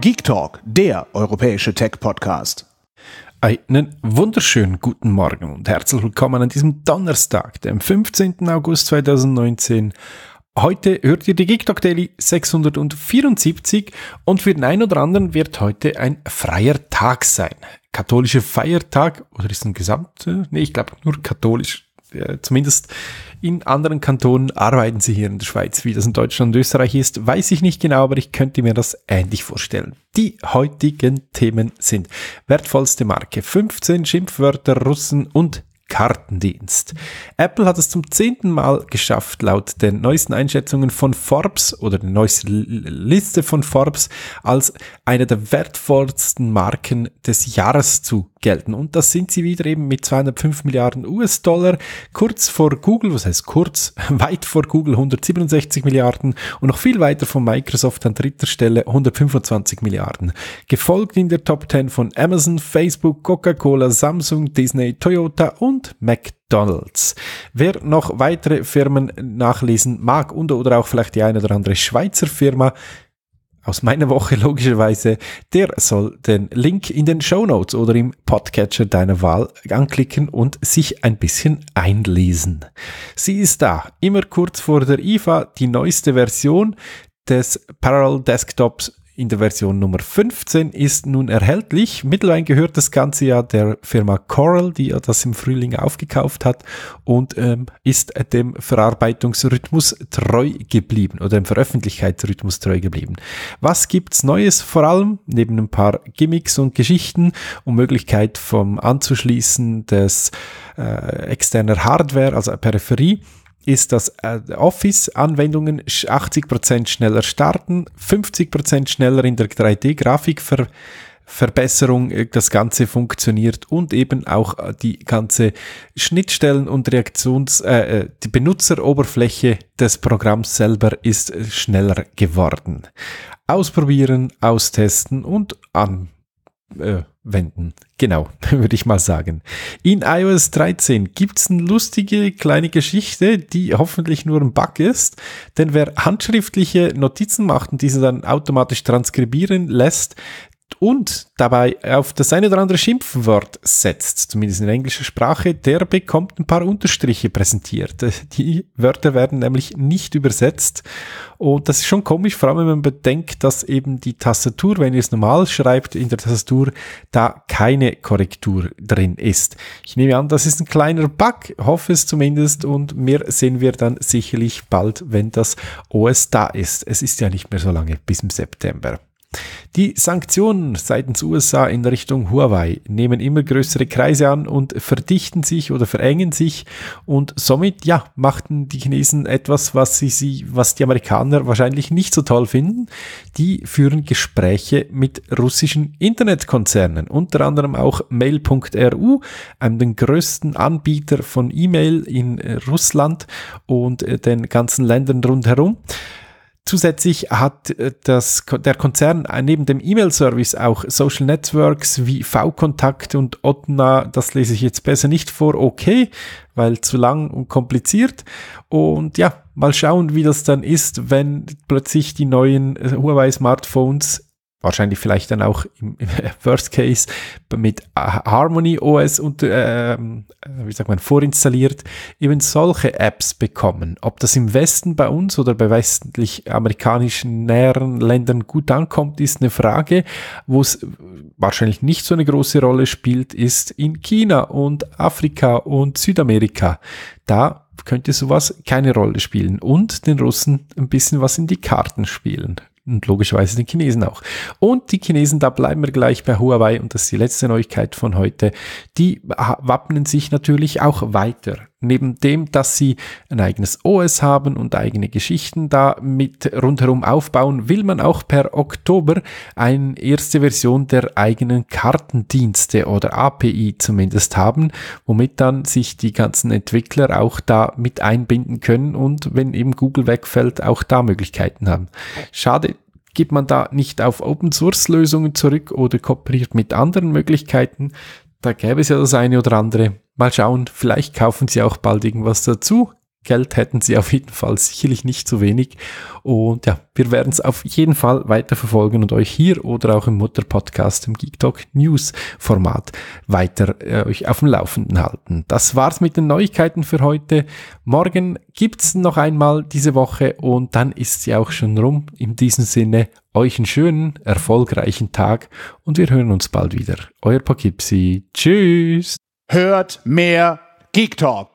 Geek Talk, der europäische Tech-Podcast. Einen wunderschönen guten Morgen und herzlich willkommen an diesem Donnerstag, dem 15. August 2019. Heute hört ihr die Geek Talk Daily 674 und für den einen oder anderen wird heute ein freier Tag sein. Katholischer Feiertag oder ist ein gesamter? Nee, ich glaube nur katholisch zumindest in anderen Kantonen arbeiten sie hier in der Schweiz. Wie das in Deutschland und Österreich ist, weiß ich nicht genau, aber ich könnte mir das ähnlich vorstellen. Die heutigen Themen sind wertvollste Marke, 15 Schimpfwörter Russen und Kartendienst. Apple hat es zum zehnten Mal geschafft, laut den neuesten Einschätzungen von Forbes oder der neuesten Liste von Forbes als eine der wertvollsten Marken des Jahres zu gelten. Und das sind sie wieder eben mit 205 Milliarden US-Dollar, kurz vor Google, was heißt kurz, weit vor Google 167 Milliarden und noch viel weiter von Microsoft an dritter Stelle 125 Milliarden. Gefolgt in der Top 10 von Amazon, Facebook, Coca-Cola, Samsung, Disney, Toyota und McDonald's. McDonalds. Wer noch weitere Firmen nachlesen mag und oder auch vielleicht die eine oder andere Schweizer Firma, aus meiner Woche logischerweise, der soll den Link in den Show Notes oder im Podcatcher deiner Wahl anklicken und sich ein bisschen einlesen. Sie ist da, immer kurz vor der IFA, die neueste Version des Parallel Desktops in der Version Nummer 15 ist nun erhältlich. Mittelwein gehört das Ganze ja der Firma Coral, die ja das im Frühling aufgekauft hat und ähm, ist dem Verarbeitungsrhythmus treu geblieben oder dem Veröffentlichkeitsrhythmus treu geblieben. Was gibt's Neues vor allem? Neben ein paar Gimmicks und Geschichten und Möglichkeit vom Anzuschließen des äh, externer Hardware, also Peripherie, ist, dass äh, Office-Anwendungen 80% schneller starten, 50% schneller in der 3D-Grafikverbesserung äh, das Ganze funktioniert und eben auch äh, die ganze Schnittstellen und Reaktions, äh, die Benutzeroberfläche des Programms selber ist schneller geworden. Ausprobieren, austesten und an, äh, wenden. Genau, würde ich mal sagen. In iOS 13 gibt's eine lustige kleine Geschichte, die hoffentlich nur ein Bug ist. Denn wer handschriftliche Notizen macht und diese dann automatisch transkribieren lässt, und dabei auf das eine oder andere Schimpfwort setzt, zumindest in englischer Sprache, der bekommt ein paar Unterstriche präsentiert. Die Wörter werden nämlich nicht übersetzt und das ist schon komisch, vor allem wenn man bedenkt, dass eben die Tastatur, wenn ihr es normal schreibt, in der Tastatur da keine Korrektur drin ist. Ich nehme an, das ist ein kleiner Bug, hoffe es zumindest und mehr sehen wir dann sicherlich bald, wenn das OS da ist. Es ist ja nicht mehr so lange bis im September. Die Sanktionen seitens USA in Richtung Huawei nehmen immer größere Kreise an und verdichten sich oder verengen sich und somit ja machten die Chinesen etwas, was sie, sie was die Amerikaner wahrscheinlich nicht so toll finden. Die führen Gespräche mit russischen Internetkonzernen, unter anderem auch Mail.ru, einem der größten Anbieter von E-Mail in Russland und den ganzen Ländern rundherum. Zusätzlich hat äh, das, der Konzern äh, neben dem E-Mail-Service auch Social Networks wie V-Kontakt und Otna, das lese ich jetzt besser nicht vor, okay, weil zu lang und kompliziert. Und ja, mal schauen, wie das dann ist, wenn plötzlich die neuen äh, Huawei-Smartphones wahrscheinlich vielleicht dann auch im, im Worst Case mit Harmony OS und, ähm, äh, wie sagt man, vorinstalliert, eben solche Apps bekommen. Ob das im Westen bei uns oder bei westlich amerikanischen näheren Ländern gut ankommt, ist eine Frage. Wo es wahrscheinlich nicht so eine große Rolle spielt, ist in China und Afrika und Südamerika. Da könnte sowas keine Rolle spielen und den Russen ein bisschen was in die Karten spielen und logischerweise den Chinesen auch. Und die Chinesen, da bleiben wir gleich bei Huawei und das ist die letzte Neuigkeit von heute, die wappnen sich natürlich auch weiter. Neben dem, dass sie ein eigenes OS haben und eigene Geschichten da mit rundherum aufbauen, will man auch per Oktober eine erste Version der eigenen Kartendienste oder API zumindest haben, womit dann sich die ganzen Entwickler auch da mit einbinden können und wenn eben Google wegfällt, auch da Möglichkeiten haben. Schade, geht man da nicht auf Open Source Lösungen zurück oder kooperiert mit anderen Möglichkeiten, da gäbe es ja das eine oder andere. Mal schauen, vielleicht kaufen sie auch bald irgendwas dazu. Geld hätten sie auf jeden Fall sicherlich nicht zu wenig. Und ja, wir werden es auf jeden Fall weiter verfolgen und euch hier oder auch im Mutter-Podcast, im Geek Talk News Format weiter äh, euch auf dem Laufenden halten. Das war's mit den Neuigkeiten für heute. Morgen gibt's noch einmal diese Woche und dann ist sie auch schon rum. In diesem Sinne, euch einen schönen, erfolgreichen Tag und wir hören uns bald wieder. Euer Pokipsi. Tschüss. Hört mehr Geek Talk.